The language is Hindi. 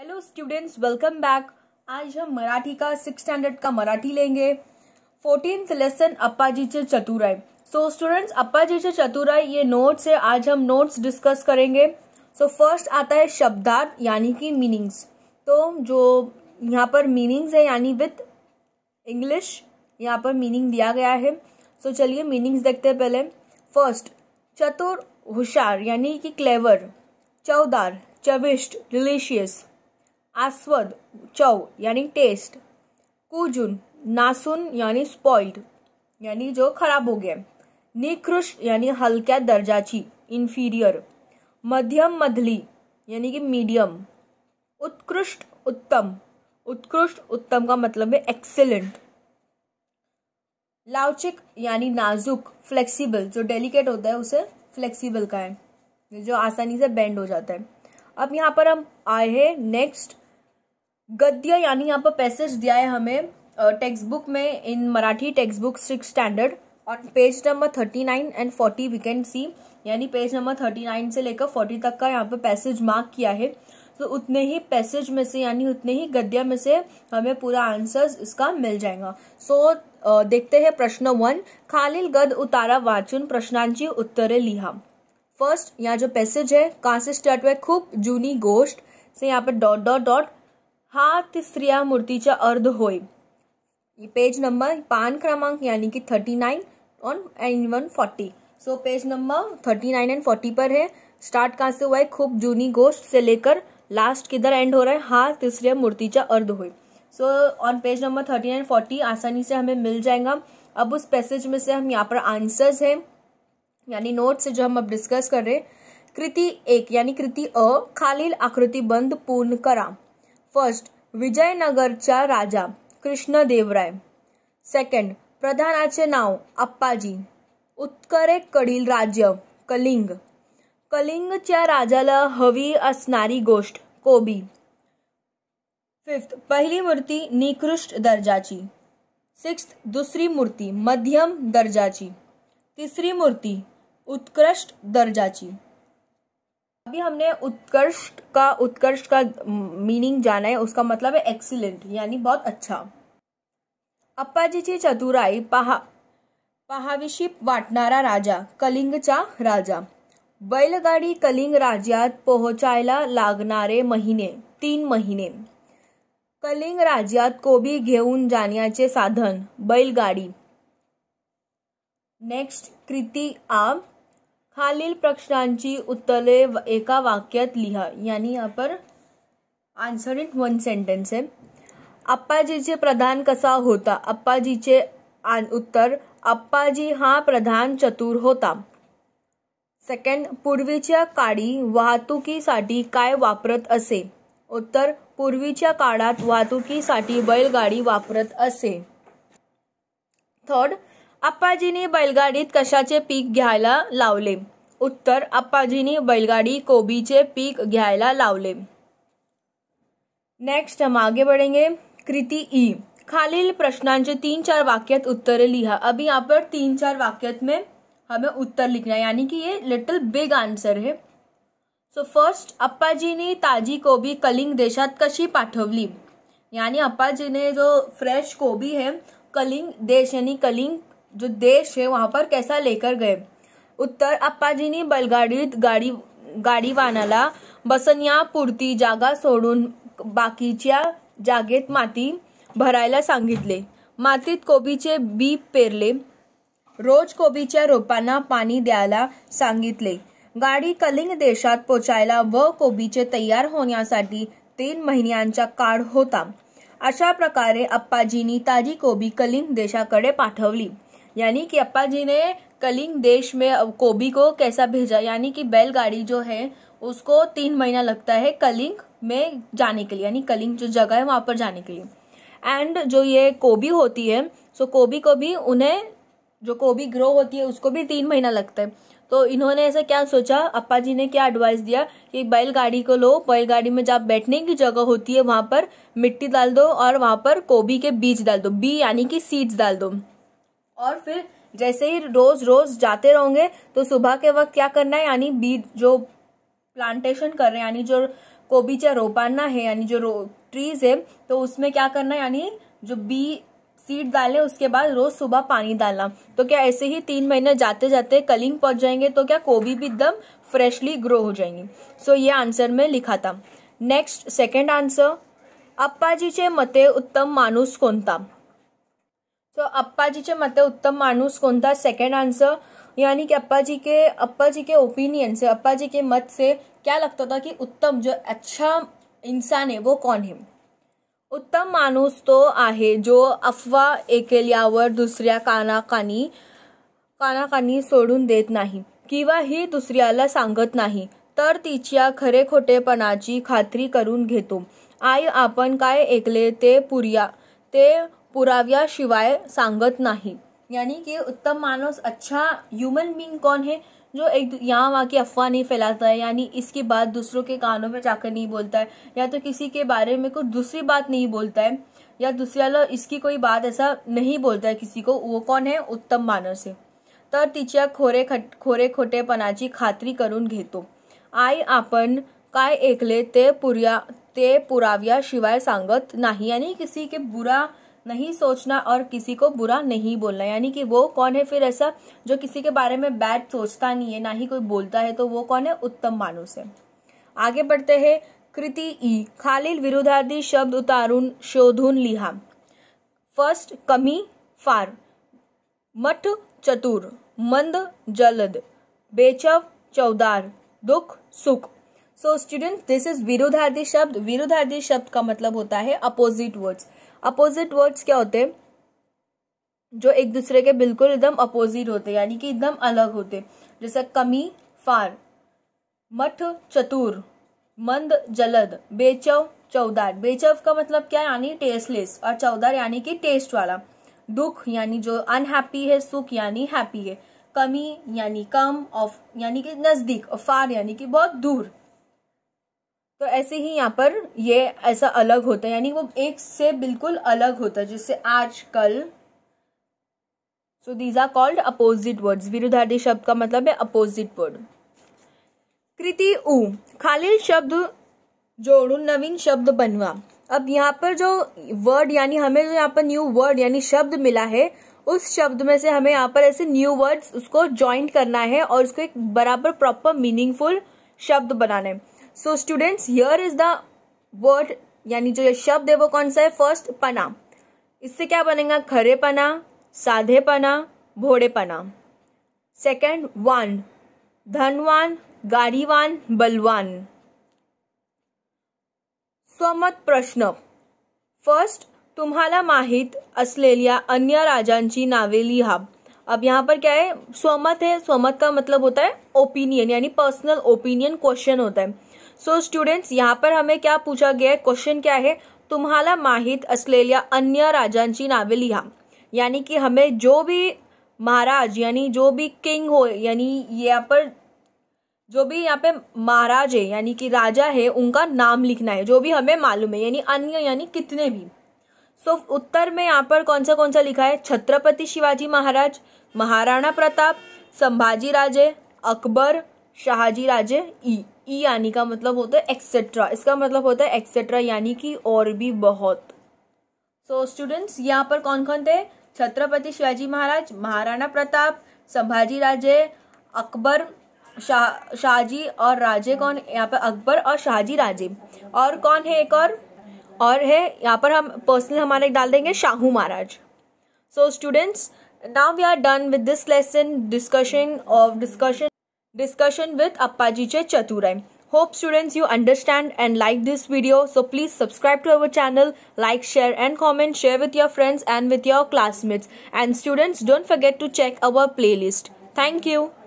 हेलो स्टूडेंट्स वेलकम बैक आज हम मराठी का सिक्स स्टैंडर्ड का मराठी लेंगे फोर्टीन लेसन अप्पाजीचे चतुराई सो स्टूडेंट्स चे चतुराई ये नोट्स है आज हम नोट्स डिस्कस करेंगे सो so, फर्स्ट आता है शब्दार्थ यानी कि मीनिंग्स तो जो यहाँ पर मीनिंग्स है यानी विथ इंग्लिश यहाँ पर मीनिंग दिया गया है सो so, चलिए मीनिंग्स देखते हैं पहले फर्स्ट चतुर होशार यानी कि क्लेवर चौदार चविष्ट डिलीशियस आस्वद चव यानी टेस्ट कुजुन नासुन यानी स्पॉइल्ड यानी जो खराब हो गया निकृष्ट यानी हल्क्या दर्जाची इन्फीरियर मध्यम मधली यानी कि मीडियम उत्कृष्ट उत्तम उत्कृष्ट उत्तम का मतलब है एक्सेलेंट लावचिक यानी नाजुक फ्लेक्सिबल जो डेलिकेट होता है उसे फ्लेक्सिबल का है जो आसानी से बेंड हो जाता है अब यहाँ पर हम आए हैं नेक्स्ट गद्य यानी यहाँ पर पैसेज दिया है हमें टेक्स्ट बुक में in Marathi text book six standard और page number thirty nine and forty we can see यानी पेज नंबर थर्टी नाइन से लेकर फोर्टी तक का यहाँ पर पैसेज मार्क किया है तो उतने ही पैसेज में से यानी उतने ही गद्य में से हमें पूरा आंसर इसका मिल जाएगा सो so, देखते हैं प्रश्न वन खालील गद उतारा वाचुन प्रश्नांची उत्तरे लिहा फर्स्ट यहाँ जो पैसेज है कहाँ से स्टार्ट हुआ है खूब जूनी गोष्ट से यहाँ पर डॉट डॉट डॉट हा मूर्ति मूर्तीच्या अर्ध हो पेज नंबर पान क्रमांक यानी कि thirty nine on and one forty so page number thirty nine and forty पर है स्टार्ट कहाँ से हुआ है खूब जूनी गोश्त से लेकर लास्ट किधर एंड हो रहा है हा मूर्ति मूर्तीच्या अर्ध हो so on page number thirty nine forty आसानी से हमें मिल जाएगा अब उस पैसेज में से हम यहाँ पर आंसर्स हैं यानी नोट से जो हम अब डिस्कस कर रहे हैं कृति एक यानी कृति अ खालील आकृति बंद पूर्ण करा फर्स्ट विजयनगरचा राजा कृष्णदेवराय सेकंड प्रधानाचे नाव अप्पाजी उत्तरेकडील राज्य कलिंग कलिंगच्या राजाला हवी असणारी गोष्ट कोबी फिफ्थ पहिली मूर्ती निकृष्ट दर्जाची सिक्स्थ दुसरी मूर्ती मध्यम दर्जाची तिसरी मूर्ती उत्कृष्ट दर्जाची अभी हमने उत्कर्ष का उत्कर्ष का मीनिंग जाना है उसका मतलब है एक्सीलेंट यानी बहुत अच्छा अप्पा जी ची चतुराई पहा पहाविशी वाटणारा राजा चा राजा बैलगाडी कलिंग राज्यात पोहोचायला लागणारे महिने तीन महिने कलिंग राज्यात कोबी घेऊन जाण्याचे साधन बैलगाडी नेक्स्ट कृती आ खालील प्रश्नांची उत्तरे एका वाक्यात लिहा यांनी आपण आन्सर इन वन सेंटेन्स आहे आप्पाजीचे प्रधान कसा होता आप्पाजीचे उत्तर आप्पाजी हा प्रधान चतुर होता सेकंड पूर्वीच्या काळी वाहतुकीसाठी काय वापरत असे उत्तर पूर्वीच्या काळात वाहतुकीसाठी बैलगाडी वापरत असे थर्ड ने बैलगाड़ी कशाचे पीक घ्यायला लावले उत्तर ने बैलगाडी चे पीक घ्यायला लावले नेक्स्ट हम आगे बढ़ेंगे कृति ई खालील प्रश्नांचे तीन चार वाक्यात उत्तर लिहा अभी यहाँ पर तीन चार वाक्य में हमें उत्तर लिखना है यानी कि ये लिटिल बिग आंसर है सो फर्स्ट ने ताजी कोबी कलिंग देशात कशी पाठवली यानी अप्पाजी ने जो फ्रेश कोबी है कलिंग देश यानी कलिंग जो देश है वहां पर कैसा लेकर गए उत्तर अप्पाजीनी बैलगाडीत गाडी गाडीवानाला बसण्यापुरती जागा सोडून बाकीच्या जागेत माती भरायला सांगितले मातीत कोबीचे बी पेरले रोज कोबीच्या रोपांना पाणी द्यायला सांगितले गाडी कलिंग देशात पोचायला व कोबीचे तयार होण्यासाठी तीन महिन्यांचा काळ होता अशा प्रकारे अप्पाजींनी ताजी कोबी कलिंग देशाकडे पाठवली यानी कि अप्पा जी ने कलिंग देश में कोबी को कैसा भेजा यानी कि बैलगाड़ी जो है उसको तीन महीना लगता है कलिंग में जाने के लिए यानी कलिंग जो जगह है वहाँ पर जाने के लिए एंड जो ये कोबी होती है सो कोबी को भी उन्हें जो कोबी ग्रो होती है उसको भी तीन महीना लगता है तो इन्होंने ऐसा क्या सोचा अप्पा जी ने क्या एडवाइस दिया कि बैलगाड़ी को लो बैलगाड़ी में जहाँ बैठने की जगह होती है वहाँ पर मिट्टी डाल दो और वहाँ पर कोबी के बीज डाल दो बी यानी कि सीड्स डाल दो और फिर जैसे ही रोज रोज जाते रहोगे तो सुबह के वक्त क्या करना है यानी बीज जो प्लांटेशन कर रहे हैं यानी जो कोबीचा रोपाना है यानी जो ट्रीज है तो उसमें क्या करना है यानी जो बी सीड डालें उसके बाद रोज सुबह पानी डालना तो क्या ऐसे ही तीन महीने जाते जाते कलिंग पहुंच जाएंगे तो क्या कोबी भी एकदम फ्रेशली ग्रो हो जाएंगी सो so, ये आंसर में लिखा था नेक्स्ट सेकेंड आंसर चे मते उत्तम कौन था सो so, मते उत्तम माणूस कोणता सेकंड सेकेंड यानी की अप्पाजी के अप्पाजी के ओपिनियन से अप्पाजी के मत से क्या लगता था की उत्तम जो अच्छा इंसान है वो कौन है उत्तम माणूस तो आहे जो अफवा ऐकल्यावर दुसऱ्या कानाकानी कानाकानी सोडून देत नाही किंवा ही दुसऱ्याला सांगत नाही तर तिच्या खरे खोटेपणाची खात्री करून घेतो आई आपण काय ऐकले ते पुर्या ते पुराव्याशिवाय सांगत नाही यानी कि उत्तम मानस अच्छा ह्यूमन बींग कौन है जो एक यहाँ वहाँ की अफवाह नहीं फैलाता है यानी इसके बाद दूसरों के कानों में जाकर नहीं बोलता है या तो किसी के बारे में कुछ दूसरी बात नहीं बोलता है या दूसरा वाला इसकी कोई बात ऐसा नहीं बोलता है किसी को वो कौन है उत्तम मानस है तो तिचिया खोरे खट खोरे खोटेपणाची खात्री करून घेतो आई अपन काय एकले ते पुरिया ते शिवाय सांगत नाही यानी किसी के बुरा नहीं सोचना और किसी को बुरा नहीं बोलना यानी कि वो कौन है फिर ऐसा जो किसी के बारे में बैड सोचता नहीं है ना ही कोई बोलता है तो वो कौन है उत्तम मानुस है आगे बढ़ते हैं कृति ई खालिल विरोधार्थी शब्द उतारून शोधुन लिहा फर्स्ट कमी फार मठ चतुर मंद जलद बेचव चौदार दुख सुख सो स्टूडेंट दिस इज विरोधार्थी शब्द विरोधार्थी शब्द का मतलब होता है अपोजिट वर्ड्स अपोजिट वर्ड्स क्या होते हैं जो एक दूसरे के बिल्कुल एकदम अपोजिट होते यानी कि एकदम अलग होते जैसे कमी फार मठ चतुर मंद जलद बेचव चौदार बेचव का मतलब क्या यानी टेस्टलेस और चौदार यानी कि टेस्ट वाला दुख यानी जो अनहैप्पी है सुख यानी हैप्पी है कमी यानी कम ऑफ यानी कि नज़दीक और फार यानी कि बहुत दूर तो ऐसे ही यहाँ पर ये ऐसा अलग होता है यानी वो एक से बिल्कुल अलग होता है जिससे आजकल so these are called opposite words विरुद्धार्थी शब्द का मतलब है अपोजिट वर्ड कृति ऊ खालील शब्द जोड़ू नवीन शब्द बनवा अब यहाँ पर जो वर्ड यानी हमें जो यहाँ पर न्यू वर्ड यानी शब्द मिला है उस शब्द में से हमें यहाँ पर ऐसे न्यू वर्ड्स उसको ज्वाइंट करना है और उसको एक बराबर प्रॉपर मीनिंगफुल शब्द बनाना है so students here is the word यानी जो ये शब्द है वो कौन सा है फर्स्ट पना इससे क्या बनेगा खरे पना साधे पना भोड़े पना सेकेंड वन धनवान गारीवान बलवान स्वमत प्रश्न फर्स्ट तुम्हारा माहित असलेलिया अन्य राजांची नावे लिहा अब यहाँ पर क्या है स्वमत है स्वमत का मतलब होता है ओपिनियन यानी पर्सनल ओपिनियन क्वेश्चन होता है सो स्टूडेंट्स यहाँ पर हमें क्या पूछा गया है क्वेश्चन क्या है तुम्हारा माहित असलेलिया अन्य राजांची नावे लिहा यानी कि हमें जो भी महाराज यानी जो भी किंग हो यानी यहाँ पर जो भी यहाँ पे महाराज है यानी कि राजा है उनका नाम लिखना है जो भी हमें मालूम है यानी अन्य यानी कितने भी सो so, उत्तर में यहाँ पर कौन सा कौन सा लिखा है छत्रपति शिवाजी महाराज महाराणा प्रताप संभाजी राजे अकबर शाहजी राजे ई ई यानी का मतलब होता है एक्सेट्रा इसका मतलब होता है एक्सेट्रा यानी कि और भी बहुत सो so, स्टूडेंट्स यहाँ पर कौन कौन थे छत्रपति शिवाजी महाराज महाराणा प्रताप संभाजी राजे अकबर शाह शाहजी और राजे कौन यहाँ पर अकबर और शाहजी राजे और कौन है एक और और है यहाँ पर हम पर्सनल हमारे डाल देंगे Shahu Maharaj so students now we are done with this lesson discussion of discussion discussion with Appaji Che Chaturai. Hope students you understand and like this video. So please subscribe to our channel, like, share and comment, share with your friends and with your classmates. And students don't forget to check our playlist. Thank you.